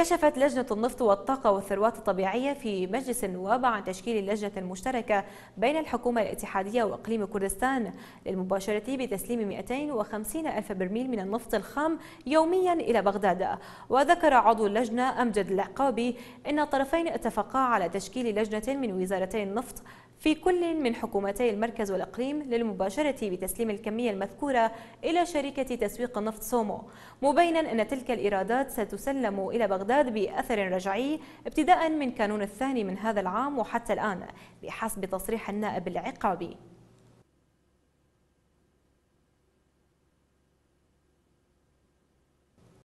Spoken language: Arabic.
كشفت لجنة النفط والطاقة والثروات الطبيعية في مجلس النواب عن تشكيل لجنة مشتركة بين الحكومة الاتحادية وإقليم كردستان للمباشرة بتسليم 250 ألف برميل من النفط الخام يوميا إلى بغداد وذكر عضو اللجنة أمجد العقابي أن الطرفين اتفقا على تشكيل لجنة من وزارتي النفط في كل من حكومتي المركز والإقليم للمباشرة بتسليم الكمية المذكورة إلى شركة تسويق النفط سومو مبينا أن تلك الإيرادات ستسلم إلى بغداد بأثر رجعي ابتداء من كانون الثاني من هذا العام وحتى الآن بحسب تصريح النائب العقابي